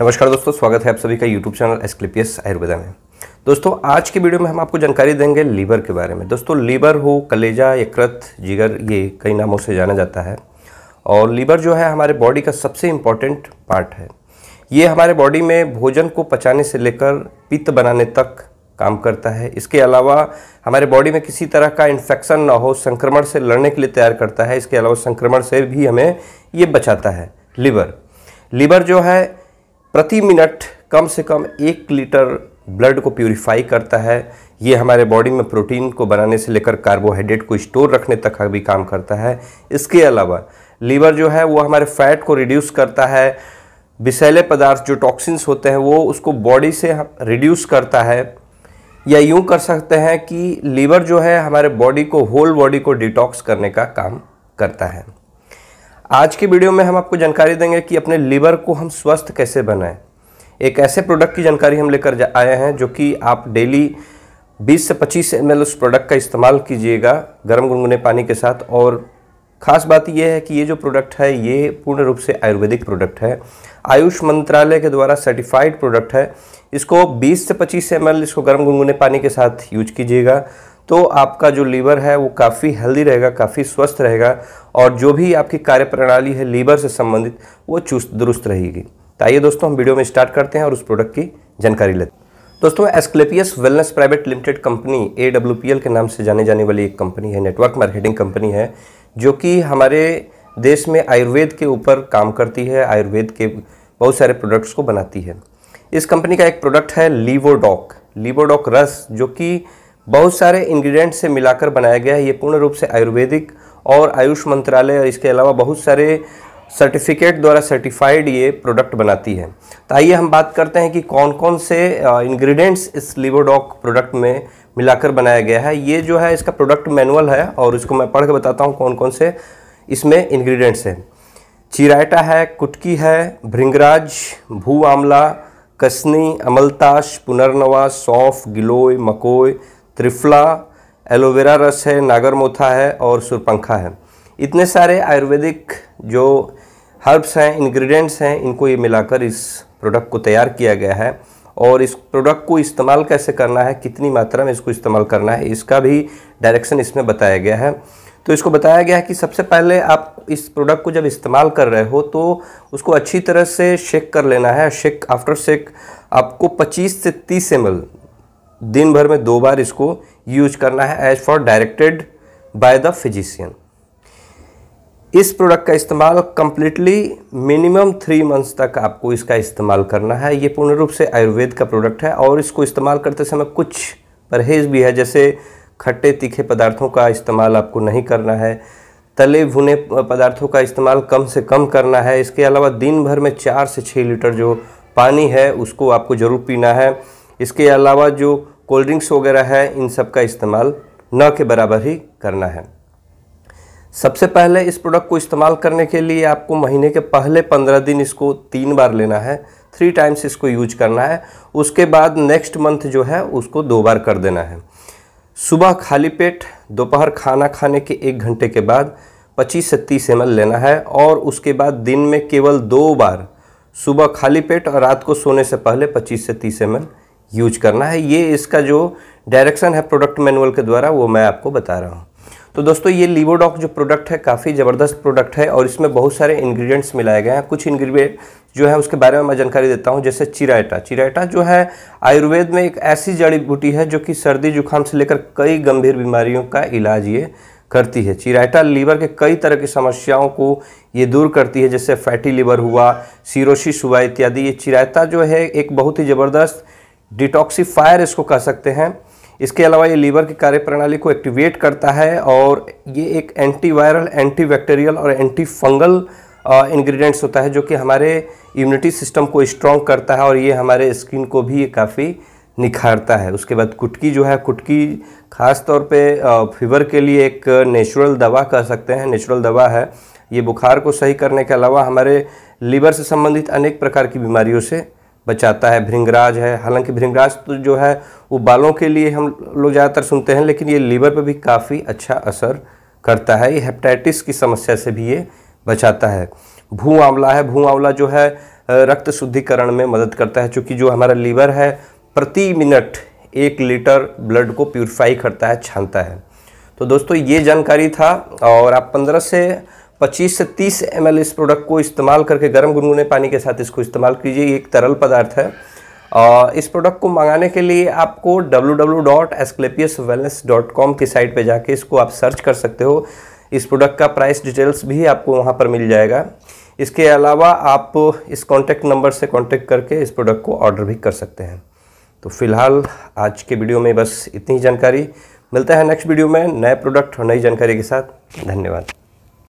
नमस्कार दोस्तों स्वागत है आप सभी का यूट्यूब चैनल एसक्लिपियस आयुर्वेदा में दोस्तों आज के वीडियो में हम आपको जानकारी देंगे लीवर के बारे में दोस्तों लीवर हो कलेजा यकृत जिगर ये कई नामों से जाना जाता है और लीवर जो है हमारे बॉडी का सबसे इम्पॉर्टेंट पार्ट है ये हमारे बॉडी में भोजन को पचाने से लेकर पित्त बनाने तक काम करता है इसके अलावा हमारे बॉडी में किसी तरह का इन्फेक्शन ना हो संक्रमण से लड़ने के लिए तैयार करता है इसके अलावा संक्रमण से भी हमें ये बचाता है लीवर लीवर जो है प्रति मिनट कम से कम एक लीटर ब्लड को प्योरीफाई करता है ये हमारे बॉडी में प्रोटीन को बनाने से लेकर कार्बोहाइड्रेट को स्टोर रखने तक का भी काम करता है इसके अलावा लीवर जो है वो हमारे फैट को रिड्यूस करता है विषैले पदार्थ जो टॉक्सिन्स होते हैं वो उसको बॉडी से रिड्यूस करता है या यूँ कर सकते हैं कि लीवर जो है हमारे बॉडी को होल बॉडी को डिटॉक्स करने का काम करता है आज के वीडियो में हम आपको जानकारी देंगे कि अपने लीवर को हम स्वस्थ कैसे बनाएं एक ऐसे प्रोडक्ट की जानकारी हम लेकर आए हैं जो कि आप डेली 20 से 25 एम उस प्रोडक्ट का इस्तेमाल कीजिएगा गर्म गुनगुने पानी के साथ और खास बात यह है कि ये जो प्रोडक्ट है ये पूर्ण रूप से आयुर्वेदिक प्रोडक्ट है आयुष मंत्रालय के द्वारा सर्टिफाइड प्रोडक्ट है इसको 20 से 25 एम इसको गर्म गुनगुने पानी के साथ यूज कीजिएगा तो आपका जो लीवर है वो काफ़ी हेल्दी रहेगा काफ़ी स्वस्थ रहेगा और जो भी आपकी कार्य प्रणाली है लीवर से संबंधित वो चुस्त दुरुस्त रहेगी तो आइए दोस्तों हम वीडियो में स्टार्ट करते हैं और उस प्रोडक्ट की जानकारी लेते हैं दोस्तों Asclepius Wellness Private Limited company ए के नाम से जाने जाने वाली एक कंपनी है नेटवर्क मार्केटिंग कंपनी है जो कि हमारे देश में आयुर्वेद के ऊपर काम करती है आयुर्वेद के बहुत सारे प्रोडक्ट्स को बनाती है इस कंपनी का एक प्रोडक्ट है लीवोडॉक लीवोडॉक रस जो कि बहुत सारे इंग्रेडिएंट से मिलाकर बनाया गया है ये पूर्ण रूप से आयुर्वेदिक और आयुष मंत्रालय और इसके अलावा बहुत सारे सर्टिफिकेट द्वारा सर्टिफाइड ये प्रोडक्ट बनाती है तो आइए हम बात करते हैं कि कौन कौन से इंग्रेडिएंट्स इस लिवोडॉक प्रोडक्ट में मिलाकर बनाया गया है ये जो है इसका प्रोडक्ट मैनुअल है और इसको मैं पढ़ के बताता हूँ कौन कौन से इसमें इंग्रेडिएंट्स हैं चिरायटा है कुटकी है भृंगराज भू आमला कसनी अमलताश पुनर्नवा सौफ गिलोय मकोय त्रिफला एलोवेरा रस है नागरमोथा है और सुरपंखा है इतने सारे आयुर्वेदिक जो हर्ब्स हैं इंग्रेडिएंट्स हैं इनको ये मिलाकर इस प्रोडक्ट को तैयार किया गया है और इस प्रोडक्ट को इस्तेमाल कैसे करना है कितनी मात्रा में इसको इस्तेमाल करना है इसका भी डायरेक्शन इसमें बताया गया है तो इसको बताया गया है कि सबसे पहले आप इस प्रोडक्ट को जब इस्तेमाल कर रहे हो तो उसको अच्छी तरह से शेक कर लेना है शेक आफ्टर शेक आपको 25 से 30 एम दिन भर में दो बार इसको यूज करना है as for directed by the physician इस प्रोडक्ट का इस्तेमाल कम्प्लीटली मिनिमम थ्री मंथ्स तक आपको इसका इस्तेमाल करना है ये पूर्ण रूप से आयुर्वेद का प्रोडक्ट है और इसको इस्तेमाल करते समय कुछ परहेज भी है जैसे खट्टे तीखे पदार्थों का इस्तेमाल आपको नहीं करना है तले भुने पदार्थों का इस्तेमाल कम से कम करना है इसके अलावा दिन भर में चार से छः लीटर जो पानी है उसको आपको ज़रूर पीना है इसके अलावा जो कोल्ड ड्रिंक्स वगैरह है इन सब का इस्तेमाल न के बराबर ही करना है सबसे पहले इस प्रोडक्ट को इस्तेमाल करने के लिए आपको महीने के पहले पंद्रह दिन इसको तीन बार लेना है थ्री टाइम्स इसको यूज करना है उसके बाद नेक्स्ट मंथ जो है उसको दो बार कर देना है सुबह खाली पेट दोपहर खाना खाने के एक घंटे के बाद 25 से 30 एम लेना है और उसके बाद दिन में केवल दो बार सुबह खाली पेट और रात को सोने से पहले 25 से 30 एम यूज करना है ये इसका जो डायरेक्शन है प्रोडक्ट मैनुअल के द्वारा वो मैं आपको बता रहा हूँ तो दोस्तों ये लीवोडॉक जो प्रोडक्ट है काफ़ी ज़बरदस्त प्रोडक्ट है और इसमें बहुत सारे इंग्रेडिएंट्स मिलाए गए हैं कुछ इंग्रेडिएंट जो है उसके बारे में मैं जानकारी देता हूँ जैसे चिराइटा चिराइटा जो है आयुर्वेद में एक ऐसी जड़ी बूटी है जो कि सर्दी जुकाम से लेकर कई गंभीर बीमारियों का इलाज ये करती है चिराइटा लीवर के कई तरह की समस्याओं को ये दूर करती है जैसे फैटी लीवर हुआ सीरोसिस हुआ इत्यादि ये चिराइता जो है एक बहुत ही ज़बरदस्त डिटॉक्सीफायर इसको कह सकते हैं इसके अलावा ये लीवर की कार्य प्रणाली को एक्टिवेट करता है और ये एक एंटीवायरल एंटीबैक्टीरियल और एंटी फंगल इंग्रेडिएंट्स होता है जो कि हमारे इम्यूनिटी सिस्टम को स्ट्रॉन्ग करता है और ये हमारे स्किन को भी काफ़ी निखारता है उसके बाद कुटकी जो है कुटकी ख़ास तौर पे फीवर के लिए एक नेचुरल दवा कह सकते हैं नेचुरल दवा है ये बुखार को सही करने के अलावा हमारे लीवर से संबंधित अनेक प्रकार की बीमारियों से बचाता है भृंगराज है हालांकि भृंगराज तो जो है वो बालों के लिए हम लोग ज़्यादातर सुनते हैं लेकिन ये लीवर पर भी काफ़ी अच्छा असर करता है ये हेपेटाइटिस की समस्या से भी ये बचाता है भू आंवला है भू आंवला जो है रक्त शुद्धिकरण में मदद करता है चूँकि जो हमारा लीवर है प्रति मिनट एक लीटर ब्लड को प्योरीफाई करता है छानता है तो दोस्तों ये जानकारी था और आप पंद्रह से 25 से 30 एम इस प्रोडक्ट को इस्तेमाल करके गर्म गुनगुने पानी के साथ इसको इस्तेमाल कीजिए ये एक तरल पदार्थ है और इस प्रोडक्ट को मंगाने के लिए आपको डब्ल्यू की साइट पे जाके इसको आप सर्च कर सकते हो इस प्रोडक्ट का प्राइस डिटेल्स भी आपको वहाँ पर मिल जाएगा इसके अलावा आप इस कॉन्टैक्ट नंबर से कॉन्टैक्ट करके इस प्रोडक्ट को ऑर्डर भी कर सकते हैं तो फिलहाल आज के वीडियो में बस इतनी जानकारी मिलता है नेक्स्ट वीडियो में नए प्रोडक्ट और नई जानकारी के साथ धन्यवाद